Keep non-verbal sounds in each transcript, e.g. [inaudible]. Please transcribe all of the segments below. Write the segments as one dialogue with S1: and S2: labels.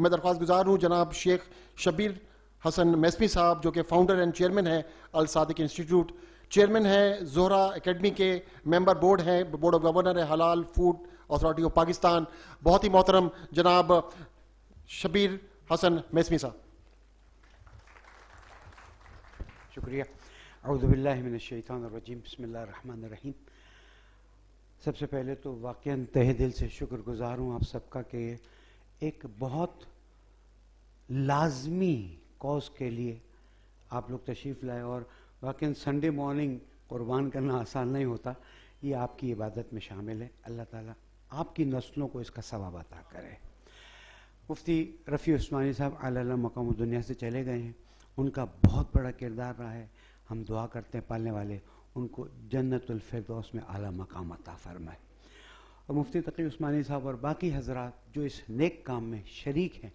S1: मैं दरख्वास्त गुजार हूँ जनाब शेख शबीर हसन मैसमी साहब जो कि फाउंडर एंड चेयरमैन है अल सादिक इंस्टीट्यूट चेयरमैन है जोहरा एकेडमी के मेंबर बोर्ड हैं बोर्ड ऑफ गवर्नर है हलाल फूड अथॉरिटी ऑफ पाकिस्तान बहुत ही मोहतरम जनाब शबीर हसन मैसमी साहब शुक्रिया अउदबिल्लिमिनशैतरजीम बसमीम सबसे पहले तो वाक़ तह दिल से शुक्रगुजार हूँ आप सबका कि एक बहुत लाजमी कॉज के लिए आप लोग तशरीफ़ लाए और वाकई संडे मॉर्निंग कुर्बान करना आसान नहीं होता ये आपकी इबादत में शामिल है अल्लाह ताला आपकी नस्लों को इसका सवाब अता करे मुफ्ती रफ़ी उस्मानी साहब आल्ला मकाम दुनिया से चले गए हैं उनका बहुत बड़ा किरदार रहा है हम दुआ करते हैं पालने वाले उनको जन्नतफरदौस में आला मकाम अता फरमाए और मुफ्ती तकी उस्मानी साहब और बाकी हजरात जो इस नेक काम में शरीक हैं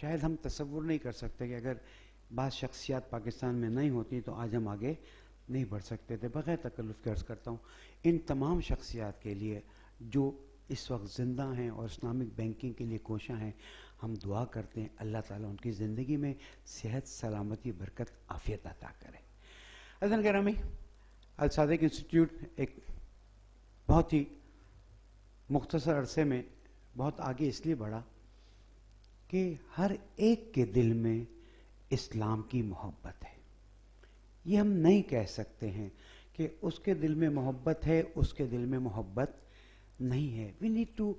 S1: शायद हम तस्वुर नहीं कर सकते कि अगर बाद शख्सियात पाकिस्तान में नहीं होती तो आज हम आगे नहीं बढ़ सकते थे बग़ैर तकल्फ़ गर्ज करता हूँ इन तमाम शख्सियात के लिए जो इस वक्त ज़िंदा हैं और इस्लामिक बैंकिंग के लिए कोशाँ हैं हम दुआ करते हैं अल्लाह ताला उनकी ज़िंदगी में सेहत सलामती बरकत आफियत अता करें अजन गरामी अल इंस्टीट्यूट एक बहुत ही मुख्तसर अरसे में बहुत आगे इसलिए बढ़ा कि हर एक के दिल में इस्लाम की मोहब्बत है ये हम नहीं कह सकते हैं कि उसके दिल में मोहब्बत है उसके दिल में मोहब्बत नहीं है we need to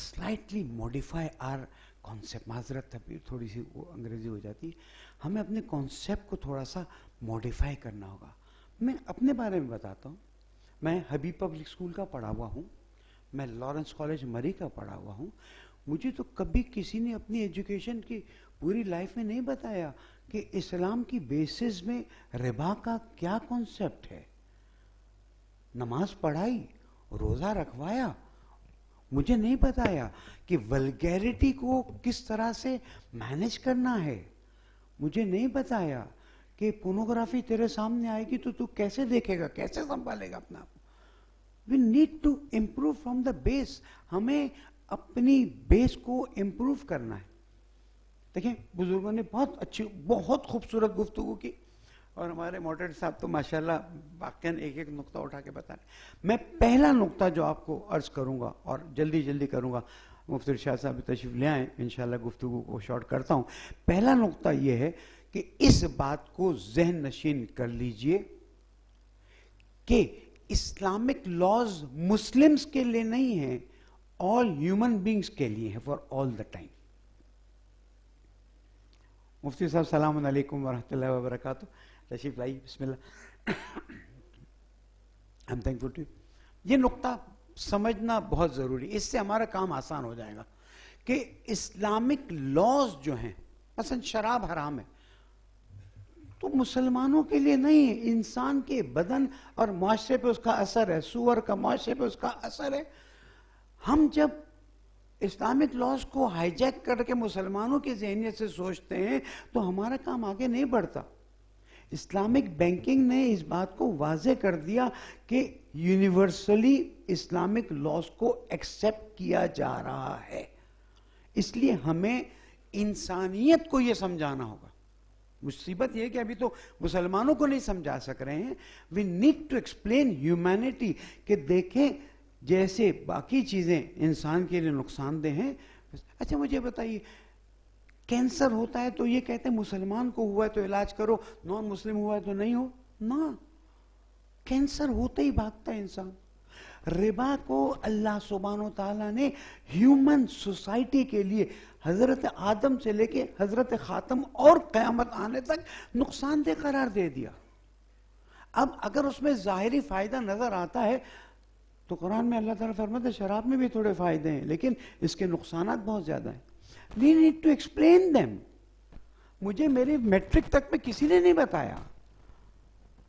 S1: slightly modify our concept माजरत तभी थोड़ी सी वो अंग्रेजी हो जाती है हमें अपने कॉन्सेप्ट को थोड़ा सा मॉडिफाई करना होगा मैं अपने बारे में बताता हूँ मैं हबीब पब्लिक स्कूल का पढ़ा हुआ हूँ मैं लॉरेंस कॉलेज मरी का पढ़ा हुआ हूँ मुझे तो कभी किसी ने अपनी एजुकेशन की पूरी लाइफ में नहीं बताया कि इस्लाम की बेसिस में रिबा का क्या कॉन्सेप्ट है नमाज पढ़ाई रोज़ा रखवाया मुझे नहीं बताया कि वलगैरिटी को किस तरह से मैनेज करना है मुझे नहीं बताया कि पोनोग्राफी तेरे सामने आएगी तो तू कैसे देखेगा कैसे संभालेगा अपना आप we need to improve from the base हमें अपनी बेस को इम्प्रूव करना है देखिए बुजुर्गों ने बहुत अच्छी बहुत खूबसूरत गुफ्तु की और हमारे मोटर साहब तो माशाल्लाह वाक्यन एक एक नुकता उठा के बता रहे मैं पहला नुकता जो आपको अर्ज करूंगा और जल्दी जल्दी करूंगा मुफ्तर शाह साहब तशरीफ ले आए इन गुफ्तु को शॉर्ट करता हूँ पहला नुकता यह है कि इस बात को जहन नशीन कर लीजिए कि इस्लामिक लॉज मुस्लिम्स के लिए नहीं है ऑल ह्यूमन बींग्स के लिए है फॉर ऑल द टाइम मुफ्ती साहब सलाम वरहमल वबरक रशीफ लाई बिस्मिल्लाह आई एम थैंकफुल टू ये नुकता समझना बहुत ज़रूरी इससे हमारा काम आसान हो जाएगा कि इस्लामिक लॉज जो हैं मसन शराब हराम है तो मुसलमानों के लिए नहीं है इंसान के बदन और माशरे पे उसका असर है सुअर का माशरे पे उसका असर है हम जब इस्लामिक लॉज को हाईजैक करके मुसलमानों की जहनीत से सोचते हैं तो हमारा काम आगे नहीं बढ़ता इस्लामिक बैंकिंग ने इस बात को वाजे कर दिया कि यूनिवर्सली इस्लामिक लॉज को एक्सेप्ट किया जा रहा है इसलिए हमें इंसानियत को यह समझाना होगा मुसीबत यह कि अभी तो मुसलमानों को नहीं समझा सक रहे हैं we need to explain humanity कि देखें जैसे बाकी चीज़ें इंसान के लिए नुकसानदेह हैं अच्छा मुझे बताइए कैंसर होता है तो ये कहते हैं मुसलमान को हुआ है तो इलाज करो नॉन मुस्लिम हुआ है तो नहीं हो ना कैंसर होते ही भागता है इंसान रिबा को अल्लाह सुबान तला ने ह्यूमन सोसाइटी के लिए हज़रत आदम से लेके हज़रत ख़ातम और क़यामत आने तक नुकसानदेह करार दे दिया अब अगर उसमें जाहिर फ़ायदा नज़र आता है तो कुरान में अल्लाह ताला फरमाते शराब में भी थोड़े फ़ायदे हैं लेकिन इसके नुकसान बहुत ज़्यादा हैं we need to explain them मुझे मेरे मैट्रिक तक में किसी ने नहीं बताया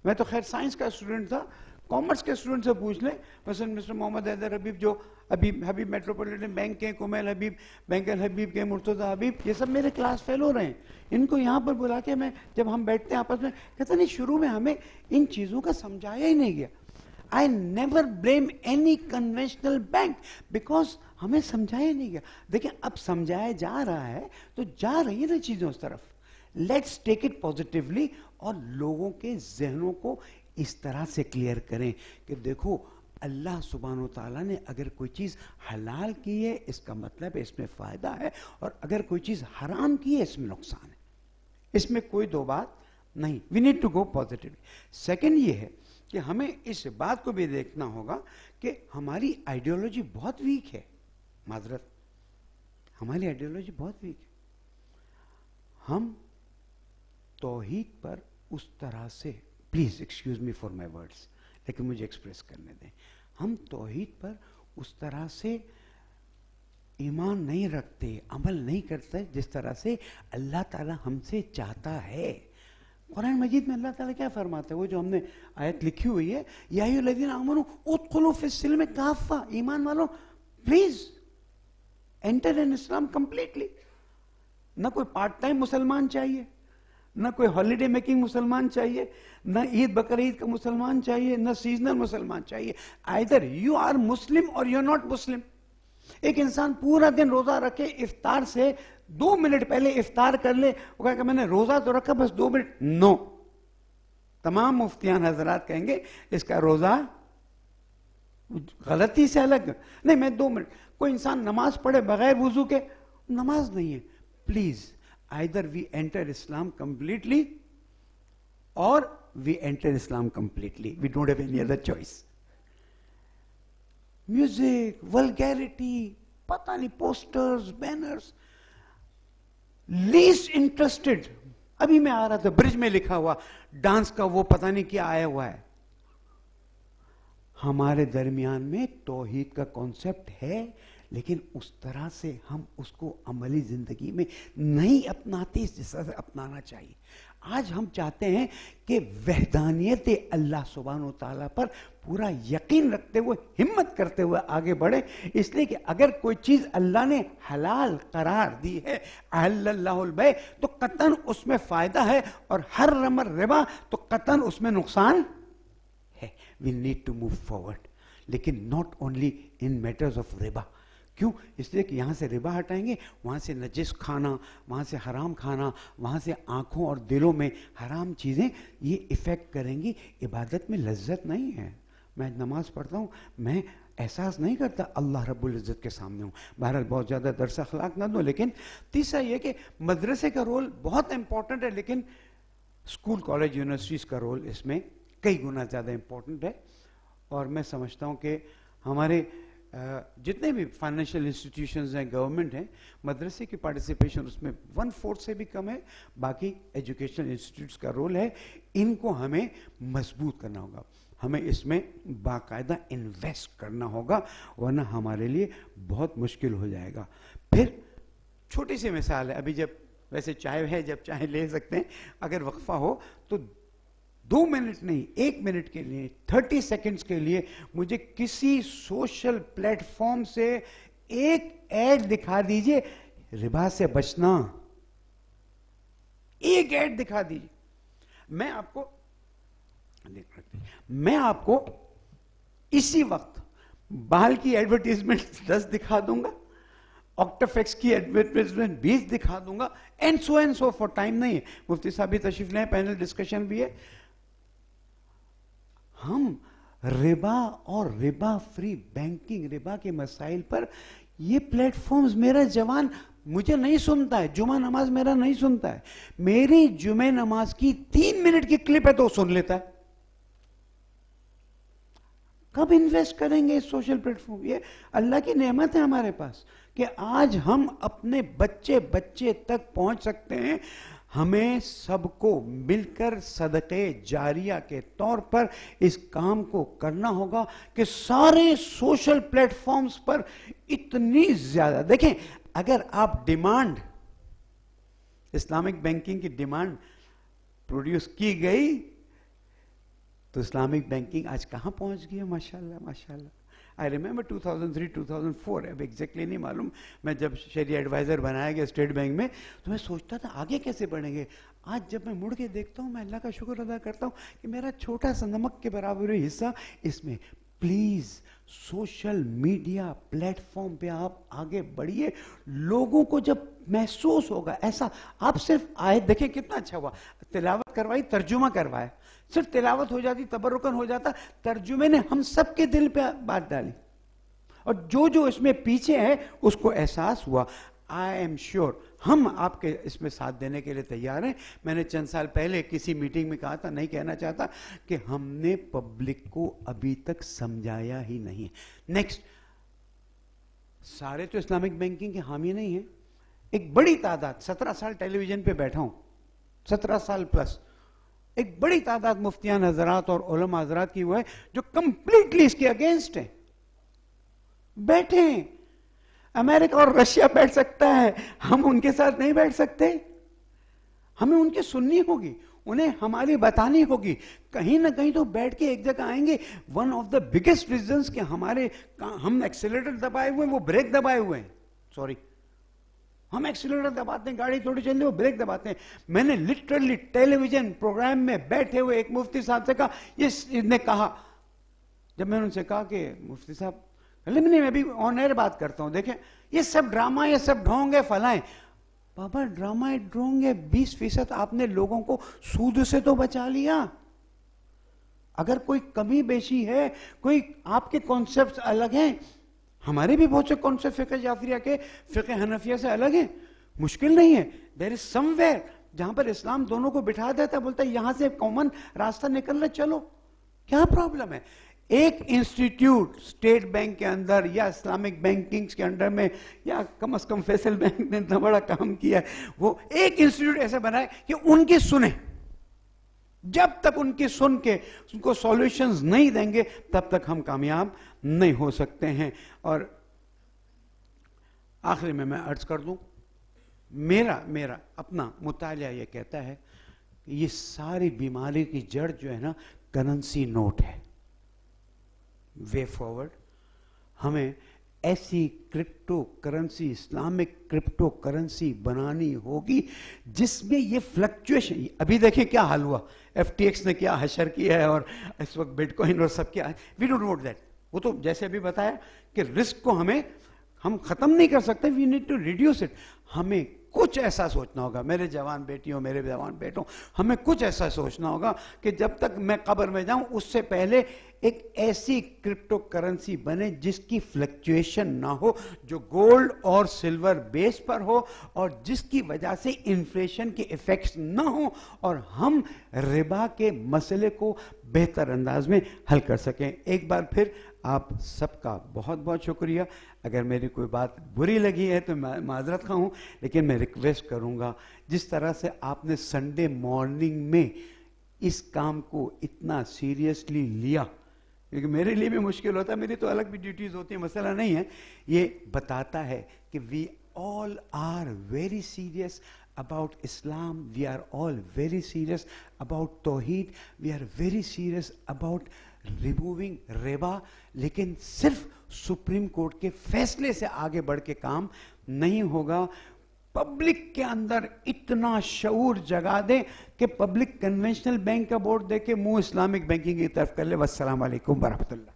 S1: मैं तो खैर साइंस का स्टूडेंट था कॉमर्स के स्टूडेंट से पूछ लें मसलन मिस्टर मोहम्मद हैदर हबीब जो अभी हबीब मेट्रोपॉलिटन बैंक के कुमेल हबीब बैंकल हबीब के मुर्तदा हबीब ये सब मेरे क्लास फेलो रहे हैं इनको यहाँ पर बुला के मैं जब हम बैठते हैं आपस में कहते नहीं शुरू में हमें इन चीज़ों का समझाया ही नहीं गया I never blame any conventional bank because हमें समझाया नहीं गया देखिए अब समझाया जा रहा है तो जा रही है ना चीज़ें उस तरफ लेट्स टेक इट पॉजिटिवली और लोगों के जहनों को इस तरह से क्लियर करें कि देखो अल्लाह सुबहान तला ने अगर कोई चीज़ हलाल की है इसका मतलब है इसमें फ़ायदा है और अगर कोई चीज़ हराम की है इसमें नुकसान है इसमें कोई दो बात नहीं we need to go positively second ये है कि हमें इस बात को भी देखना होगा कि हमारी आइडियोलॉजी बहुत वीक है माजरत हमारी आइडियोलॉजी बहुत वीक है हम तोहीद पर उस तरह से please excuse me for my words लेकिन मुझे एक्सप्रेस करने दें हम तोहहीद पर उस तरह से ईमान नहीं रखते अमल नहीं करते जिस तरह से अल्लाह ताला हमसे चाहता है कुरान मजीद में अल्लाह ताला क्या फरमाते हैं वो जो हमने आयत लिखी हुई है याही लदीन अमन उतखलूफिल में काफ़ा ईमान वालों please enter in Islam completely ना कोई पार्ट टाइम मुसलमान चाहिए ना कोई हॉलीडे मेकिंग मुसलमान चाहिए ना ईद बकर ईद का मुसलमान चाहिए ना सीजनल मुसलमान चाहिए आइदर यू आर मुस्लिम और यू आर नॉट मुस्लिम एक इंसान पूरा दिन रोजा रखे इफ्तार से दो मिनट पहले इफ्तार कर ले वो कहेगा मैंने रोजा तो रखा बस दो मिनट नो तमाम मुफ्तियान हजरात कहेंगे इसका रोजा गलती से अलग नहीं मैं दो मिनट कोई इंसान नमाज पढ़े बगैर वजू के नमाज नहीं है please either we enter Islam completely or we enter Islam completely. We don't have any other choice. Music, vulgarity, पता नहीं पोस्टर्स बैनर्स लीस्ट इंटरेस्टेड अभी मैं आ रहा था ब्रिज में लिखा हुआ डांस का वो पता नहीं क्या आया हुआ है हमारे दरमियान में तोहीद का कॉन्सेप्ट है लेकिन उस तरह से हम उसको अमली ज़िंदगी में नहीं अपनाते जिस तरह से अपनाना चाहिए आज हम चाहते हैं कि वहदानियत अल्लाह सुबहान तला पर पूरा यकीन रखते हुए हिम्मत करते हुए आगे बढ़े इसलिए कि अगर कोई चीज़ अल्लाह ने हलाल करार दी है अहल्लाबे तो कतन उसमें फ़ायदा है और हर रमर रिबा तो कतन उसमें नुकसान है we need to move forward लेकिन not only in matters of रिबा क्यों इसलिए कि यहाँ से रिबा हटाएंगे वहाँ से नजिस खाना वहाँ से हराम खाना वहाँ से आँखों और दिलों में हराम चीज़ें ये इफ़ेक्ट करेंगी इबादत में लज्जत नहीं है मैं नमाज़ पढ़ता हूँ मैं एहसास नहीं करता अल्लाह रबुल्ज़त के सामने हूँ बहरहाल बहुत ज़्यादा दरस अखलाक ना दो लेकिन तीसरा ये कि मदरसे का रोल बहुत इम्पॉर्टेंट है लेकिन स्कूल कॉलेज यूनिवर्सिटीज़ का रोल इसमें कई गुना ज़्यादा इम्पॉर्टेंट है और मैं समझता हूँ कि हमारे जितने भी फाइनेंशियल इंस्टीट्यूशंस हैं गवर्नमेंट हैं मदरसे की पार्टिसिपेशन उसमें वन फोर्थ से भी कम है बाकी एजुकेशनल इंस्टीट्यूट्स का रोल है इनको हमें मजबूत करना होगा हमें इसमें बाकायदा इन्वेस्ट करना होगा वरना हमारे लिए बहुत मुश्किल हो जाएगा फिर छोटी सी मिसाल है अभी जब वैसे चाय है जब चाय ले सकते हैं अगर वक्फा हो तो दो मिनट नहीं एक मिनट के लिए थर्टी सेकेंड्स के लिए मुझे किसी सोशल प्लेटफॉर्म से एक एड दिखा दीजिए रिबा से बचना एक एड दिखा दीजिए मैं आपको मैं आपको इसी वक्त बाल की एडवर्टीजमेंट [laughs] दस दिखा दूंगा ऑक्टोफेक्स की एडवर्टीजमेंट बीस दिखा दूंगा and so and so for time नहीं है मुफ्ती साहब भी तशरीफ लें पैनल डिस्कशन भी है हम रिबा और रिबा फ्री बैंकिंग रिबा के मसाइल पर ये प्लेटफॉर्म्स मेरा जवान मुझे नहीं सुनता है जुमा नमाज मेरा नहीं सुनता है मेरी जुमे नमाज की तीन मिनट की क्लिप है तो सुन लेता है कब इन्वेस्ट करेंगे इस सोशल प्लेटफॉर्म ये अल्लाह की नेमत है हमारे पास कि आज हम अपने बच्चे बच्चे तक पहुंच सकते हैं हमें सबको मिलकर सदके जारिया के तौर पर इस काम को करना होगा कि सारे सोशल प्लेटफॉर्म्स पर इतनी ज्यादा देखें अगर आप डिमांड इस्लामिक बैंकिंग की डिमांड प्रोड्यूस की गई तो इस्लामिक बैंकिंग आज कहां पहुंच गई है माशाल्लाह माशाल्लाह आई रिमेंबर 2003 2004 अब एग्जैक्टली नहीं मालूम मैं जब शेरी एडवाइज़र बनाया गया स्टेट बैंक में तो मैं सोचता था आगे कैसे बढ़ेंगे आज जब मैं मुड़ के देखता हूँ मैं अल्लाह का शुक्र अदा करता हूँ कि मेरा छोटा सा नमक के बराबर हिस्सा इसमें प्लीज सोशल मीडिया प्लेटफॉर्म पे आप आगे बढ़िए लोगों को जब महसूस होगा ऐसा आप सिर्फ आए देखें कितना अच्छा हुआ तिलावत करवाई तर्जुमा करवाया सिर्फ तिलावत हो जाती तबरुकन हो जाता तर्जुमे ने हम सबके दिल पे बात डाली और जो जो इसमें पीछे है उसको एहसास हुआ आई एम श्योर हम आपके इसमें साथ देने के लिए तैयार हैं मैंने चंद साल पहले किसी मीटिंग में कहा था नहीं कहना चाहता कि हमने पब्लिक को अभी तक समझाया ही नहीं नेक्स्ट सारे तो इस्लामिक बैंकिंग के हामी नहीं है एक बड़ी तादाद सत्रह साल टेलीविजन पे बैठा हूं सत्रह साल प्लस एक बड़ी तादाद मुफ्तियान हजरात और ओलम हजरात की हुआ है जो कंप्लीटली इसके अगेंस्ट है बैठे हैं अमेरिका और रशिया बैठ सकता है हम उनके साथ नहीं बैठ सकते हमें उनकी सुननी होगी उन्हें हमारी बतानी होगी कहीं ना कहीं तो बैठ के एक जगह आएंगे one of the biggest reason के हमारे हम एक्सीटर दबाए हुए हैं वो ब्रेक दबाए हुए हैं सॉरी हम एक्सीटर दबाते हैं गाड़ी थोड़ी चलती है वो ब्रेक दबाते हैं मैंने लिटरली टेलीविजन प्रोग्राम में बैठे हुए एक मुफ्ती साहब से कहा ये कहा जब मैंने उनसे कहा कि मुफ्ती साहब लिमनी में भी ऑनर बात करता हूं देखें ये सब ड्रामा ये सब ढोंगे फलाएं बाबा ड्रामा ढोंगे बीस फीसद आपने लोगों को सूद से तो बचा लिया अगर कोई कमी बेशी है कोई आपके कॉन्सेप्ट अलग हैं हमारे भी बहुत से कॉन्सेप्ट फिक्र जाफरिया के फिक्र हनफिया से अलग हैं मुश्किल नहीं है देर इज समवेयर जहां पर इस्लाम दोनों को बिठा देता है बोलता है यहां से कॉमन रास्ता निकलना चलो क्या प्रॉब्लम है एक इंस्टीट्यूट स्टेट बैंक के अंदर या इस्लामिक बैंकिंग्स के अंडर में या कम से कम फैसल बैंक ने इतना बड़ा काम किया है वो एक इंस्टीट्यूट ऐसा बनाए कि उनकी सुने जब तक उनकी सुन के उनको सॉल्यूशंस नहीं देंगे तब तक हम कामयाब नहीं हो सकते हैं और आखिर में मैं अर्ज कर दूं मेरा मेरा अपना मुताल यह कहता है कि ये सारी बीमारी की जड़ जो है ना करेंसी नोट है वे फॉरवर्ड हमें ऐसी crypto currency Islamic crypto currency बनानी होगी जिसमें ये फ्लक्चुएशन अभी देखिए क्या हाल हुआ एफ ने क्या हशर किया है और इस वक्त बिटकॉइन और सब क्या वी डोंट नोट दैट वो तो जैसे अभी बताया कि रिस्क को हमें हम ख़त्म नहीं कर सकते we need to reduce it हमें कुछ ऐसा सोचना होगा मेरे जवान बेटियों मेरे जवान बेटों हमें कुछ ऐसा सोचना होगा कि जब तक मैं कब्र में जाऊं उससे पहले एक ऐसी क्रिप्टो करेंसी बने जिसकी फ्लक्चुएशन ना हो जो गोल्ड और सिल्वर बेस पर हो और जिसकी वजह से इन्फ्लेशन के इफेक्ट्स ना हो और हम रिबा के मसले को बेहतर अंदाज में हल कर सकें एक बार फिर आप सबका बहुत बहुत शुक्रिया अगर मेरी कोई बात बुरी लगी है तो मैं माजरत खा हूँ लेकिन मैं रिक्वेस्ट करूँगा जिस तरह से आपने संडे मॉर्निंग में इस काम को इतना सीरियसली लिया क्योंकि मेरे लिए भी मुश्किल होता है मेरी तो अलग भी ड्यूटीज़ होती है मसला नहीं है ये बताता है कि we all are very serious about Islam we are all very serious about तोहिद we are very serious about removing रेबा लेकिन सिर्फ सुप्रीम कोर्ट के फैसले से आगे बढ़ के काम नहीं होगा पब्लिक के अंदर इतना शऊर जगा दे कि पब्लिक कन्वेंशनल बैंक का बोर्ड देके मुंह इस्लामिक बैंकिंग की तरफ कर ले वसलाम वरहमतुल्ला